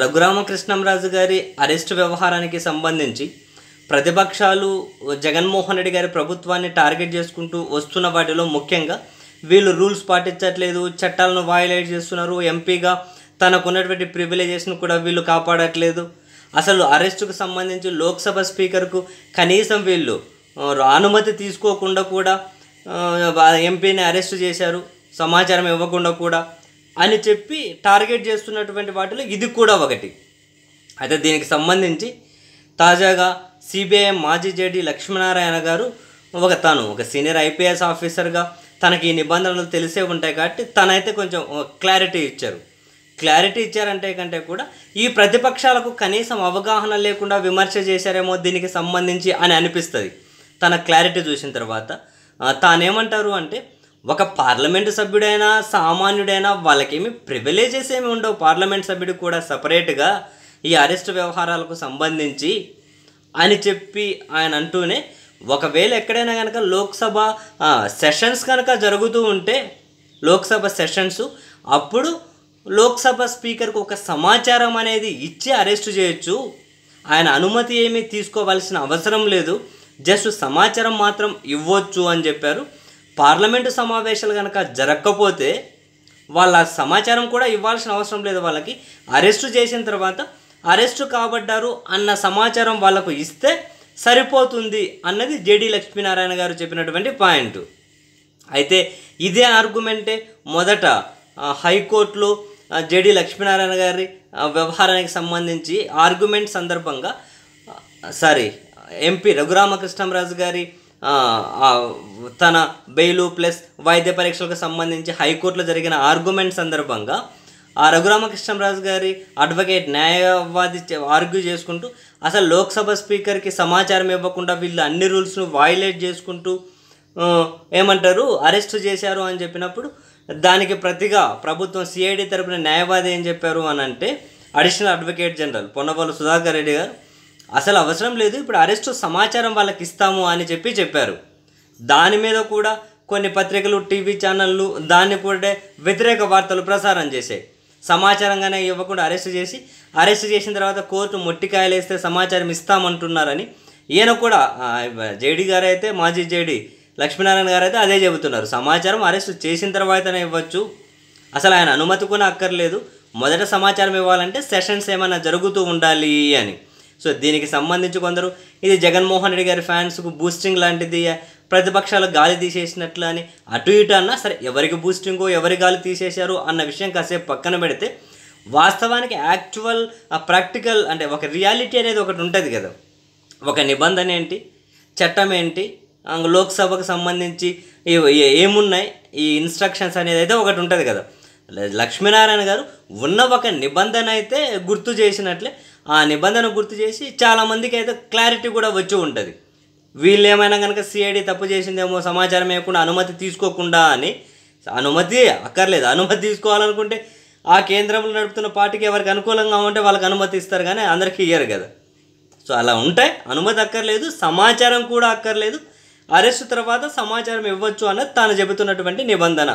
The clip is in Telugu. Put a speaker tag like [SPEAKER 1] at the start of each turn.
[SPEAKER 1] రఘురామకృష్ణంరాజు గారి అరెస్టు వ్యవహారానికి సంబంధించి ప్రతిపక్షాలు జగన్మోహన్ రెడ్డి గారి ప్రభుత్వాన్ని టార్గెట్ చేసుకుంటూ వస్తున్న వాటిలో ముఖ్యంగా వీళ్ళు రూల్స్ పాటించట్లేదు చట్టాలను వయలేట్ చేస్తున్నారు ఎంపీగా తనకున్నటువంటి ప్రివిలేజెస్ను కూడా వీళ్ళు కాపాడట్లేదు అసలు అరెస్టుకు సంబంధించి లోక్సభ స్పీకర్కు కనీసం వీళ్ళు అనుమతి తీసుకోకుండా కూడా ఎంపీని అరెస్టు చేశారు సమాచారం ఇవ్వకుండా కూడా అని చెప్పి టార్గెట్ చేస్తున్నటువంటి వాటిలో ఇది కూడా ఒకటి అయితే దీనికి సంబంధించి తాజాగా సిబిఐ మాజీ జడ్జి లక్ష్మీనారాయణ గారు ఒక తను ఒక సీనియర్ ఐపీఎస్ ఆఫీసర్గా తనకి ఈ నిబంధనలు తెలిసే ఉంటాయి కాబట్టి తనైతే కొంచెం క్లారిటీ ఇచ్చారు క్లారిటీ ఇచ్చారంటే కంటే కూడా ఈ ప్రతిపక్షాలకు కనీసం అవగాహన లేకుండా విమర్శ చేశారేమో దీనికి సంబంధించి అని అనిపిస్తుంది తన క్లారిటీ చూసిన తర్వాత తానేమంటారు అంటే ఒక పార్లమెంటు సభ్యుడైనా సామాన్యుడైనా వాళ్ళకేమి ప్రివిలేజెస్ ఏమి ఉండవు పార్లమెంట్ సభ్యుడు కూడా సపరేట్గా ఈ అరెస్ట్ వ్యవహారాలకు సంబంధించి అని చెప్పి ఆయన అంటూనే ఒకవేళ ఎక్కడైనా కనుక లోక్సభ సెషన్స్ కనుక జరుగుతూ ఉంటే లోక్సభ సెషన్స్ అప్పుడు లోక్సభ స్పీకర్కు ఒక సమాచారం అనేది ఇచ్చి అరెస్ట్ చేయొచ్చు ఆయన అనుమతి ఏమీ తీసుకోవాల్సిన అవసరం లేదు జస్ట్ సమాచారం మాత్రం ఇవ్వచ్చు అని చెప్పారు పార్లమెంటు సమావేశాలు కనుక జరగకపోతే వాళ్ళ సమాచారం కూడా ఇవ్వాల్సిన అవసరం లేదు వాళ్ళకి అరెస్టు చేసిన తర్వాత అరెస్టు కాబడ్డారు అన్న సమాచారం వాళ్ళకు ఇస్తే సరిపోతుంది అన్నది జేడి లక్ష్మీనారాయణ గారు చెప్పినటువంటి పాయింట్ అయితే ఇదే ఆర్గ్యుమెంటే మొదట హైకోర్టులో జేడి లక్ష్మీనారాయణ గారి వ్యవహారానికి సంబంధించి ఆర్గ్యుమెంట్ సందర్భంగా సారీ ఎంపీ రఘురామకృష్ణరాజు గారి తన బెయిలు ప్లస్ వైద్య పరీక్షలకు సంబంధించి హైకోర్టులో జరిగిన ఆర్గ్యుమెంట్ సందర్భంగా ఆ రఘురామకృష్ణరాజు గారి అడ్వకేట్ న్యాయవాది ఆర్గ్యూ చేసుకుంటూ అసలు లోక్సభ స్పీకర్కి సమాచారం ఇవ్వకుండా వీళ్ళు అన్ని రూల్స్ను వైలేట్ చేసుకుంటూ ఏమంటారు అరెస్ట్ చేశారు అని చెప్పినప్పుడు దానికి ప్రతిగా ప్రభుత్వం సిఐడి తరపున న్యాయవాది ఏం చెప్పారు అని అంటే additional advocate general Ponnapalli Sudhakar Reddy గారు అసలు అవసరం లేదు ఇప్పుడు అరెస్టు సమాచారం వాళ్ళకి ఇస్తాము అని చెప్పి చెప్పారు దాని మీద కూడా కొన్ని పత్రికలు టీవీ ఛానళ్ళు దాన్ని కూడా వ్యతిరేక వార్తలు ప్రసారం చేశాయి సమాచారంగానే ఇవ్వకుండా అరెస్ట్ చేసి అరెస్ట్ చేసిన తర్వాత కోర్టు మొట్టికాయలు వేస్తే సమాచారం ఇస్తామంటున్నారని ఈయన కూడా జేడీ గారు అయితే మాజీ జేడీ లక్ష్మీనారాయణ గారు అయితే అదే చెబుతున్నారు సమాచారం అరెస్ట్ చేసిన తర్వాతనే ఇవ్వచ్చు అసలు ఆయన అనుమతి కూడా అక్కర్లేదు మొదట సమాచారం ఇవ్వాలంటే సెషన్స్ ఏమైనా జరుగుతూ ఉండాలి అని సో దీనికి సంబంధించి కొందరు ఇది జగన్మోహన్ రెడ్డి గారి ఫ్యాన్స్కు బూస్టింగ్ లాంటిది ప్రతిపక్షాలు గాలి తీసేసినట్లు అని అటు ఇటు అన్నా సరే ఎవరికి బూస్టింగో ఎవరి గాలి తీసేశారు అన్న విషయం కాసేపు పక్కన పెడితే వాస్తవానికి యాక్చువల్ ప్రాక్టికల్ అంటే ఒక రియాలిటీ అనేది ఒకటి ఉంటుంది కదా ఒక నిబంధన ఏంటి చట్టం ఏంటి లోక్సభకు సంబంధించి ఏమున్నాయి ఈ ఇన్స్ట్రక్షన్స్ అనేది అయితే ఒకటి ఉంటుంది కదా లక్ష్మీనారాయణ గారు ఉన్న ఒక నిబంధన అయితే గుర్తు చేసినట్లే ఆ నిబంధన గుర్తు చేసి చాలామందికి అయితే క్లారిటీ కూడా వచ్చి ఉంటుంది వీళ్ళు ఏమైనా కనుక సిఐడి తప్పు చేసిందేమో సమాచారం ఇవ్వకుండా అనుమతి తీసుకోకుండా అని అనుమతి అక్కర్లేదు అనుమతి తీసుకోవాలనుకుంటే ఆ కేంద్రంలో నడుపుతున్న పార్టీకి ఎవరికి అనుకూలంగా ఉంటే వాళ్ళకి అనుమతి ఇస్తారు కానీ అందరికీ ఇయ్యరు కదా సో అలా ఉంటాయి అనుమతి అక్కర్లేదు సమాచారం కూడా అక్కర్లేదు అరెస్ట్ తర్వాత సమాచారం ఇవ్వచ్చు అన్నది తాను చెబుతున్నటువంటి నిబంధన